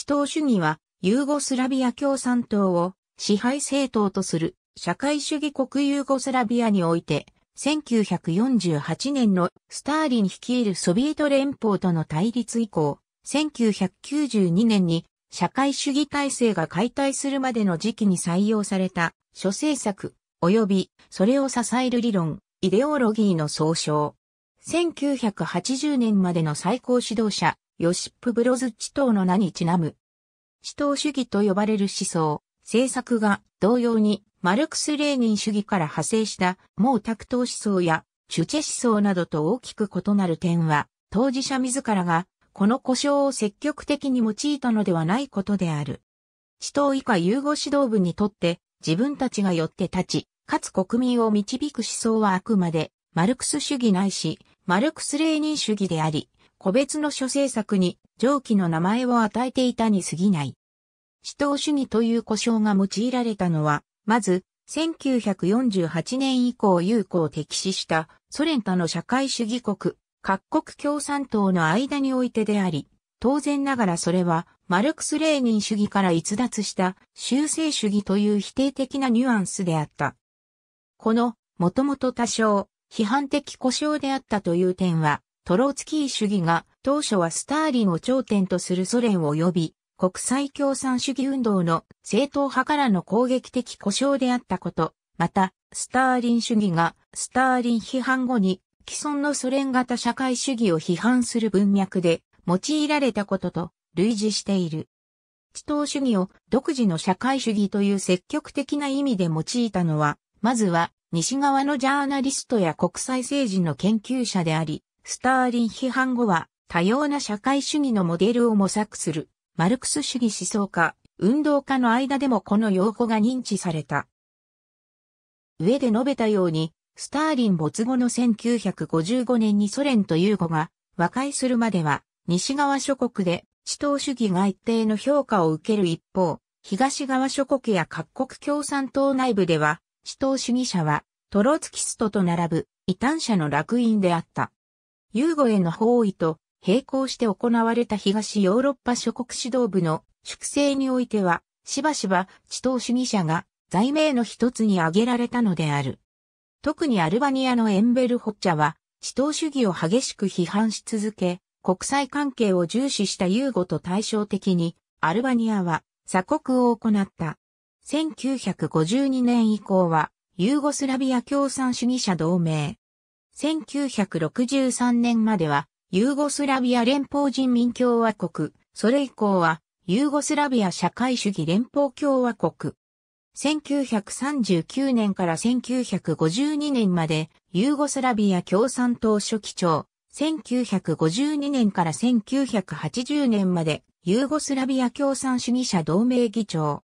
死党主義は、ユーゴスラビア共産党を支配政党とする社会主義国ユーゴスラビアにおいて、1948年のスターリン率いるソビエト連邦との対立以降、1992年に社会主義体制が解体するまでの時期に採用された諸政策及びそれを支える理論、イデオロギーの総称。1980年までの最高指導者、ヨシップ・ブロズ・チトーの名にちなむ。チトー主義と呼ばれる思想、政策が同様にマルクス・レーニン主義から派生した毛沢東思想やチュチェ思想などと大きく異なる点は、当事者自らがこの故障を積極的に用いたのではないことである。地頭以下融合指導部にとって自分たちが寄って立ち、かつ国民を導く思想はあくまでマルクス主義ないし、マルクス・レーニン主義であり、個別の諸政策に上記の名前を与えていたに過ぎない。死闘主義という呼称が用いられたのは、まず、1948年以降有効敵視したソ連他の社会主義国、各国共産党の間においてであり、当然ながらそれはマルクス・レーニン主義から逸脱した修正主義という否定的なニュアンスであった。この、もともと多少、批判的故障であったという点は、トローツキー主義が当初はスターリンを頂点とするソ連を呼び、国際共産主義運動の正統派からの攻撃的故障であったこと、また、スターリン主義がスターリン批判後に既存のソ連型社会主義を批判する文脈で用いられたことと類似している。地頭主義を独自の社会主義という積極的な意味で用いたのは、まずは西側のジャーナリストや国際政治の研究者であり、スターリン批判後は、多様な社会主義のモデルを模索する、マルクス主義思想家、運動家の間でもこの用語が認知された。上で述べたように、スターリン没後の1955年にソ連とユーゴが和解するまでは、西側諸国で地頭主義が一定の評価を受ける一方、東側諸国や各国共産党内部では、地頭主義者はトロツキストと並ぶ異端者の楽園であった。ユーゴへの包囲と並行して行われた東ヨーロッパ諸国指導部の粛清においては、しばしば地頭主義者が罪名の一つに挙げられたのである。特にアルバニアのエンベルホッチャは、地頭主義を激しく批判し続け、国際関係を重視したユーゴと対照的に、アルバニアは鎖国を行った。1952年以降は、ユーゴスラビア共産主義者同盟、1963年までは、ユーゴスラビア連邦人民共和国、それ以降は、ユーゴスラビア社会主義連邦共和国。1939年から1952年まで、ユーゴスラビア共産党書記長。1952年から1980年まで、ユーゴスラビア共産主義者同盟議長。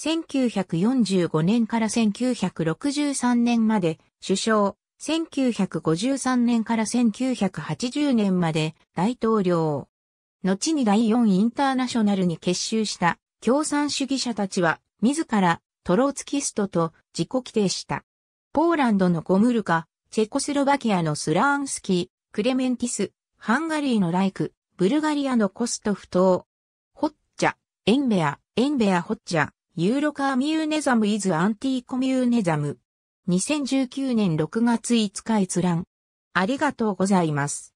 1945年から1963年まで、首相。1953年から1980年まで大統領。後に第4インターナショナルに結集した共産主義者たちは自らトローツキストと自己規定した。ポーランドのゴムルカ、チェコスロバキアのスラーンスキー、クレメンティス、ハンガリーのライク、ブルガリアのコストフ島、ホッチャ、エンベア、エンベアホッチャ、ユーロカーミューネザムイズアンティーコミューネザム、2019年6月5日閲覧。ありがとうございます。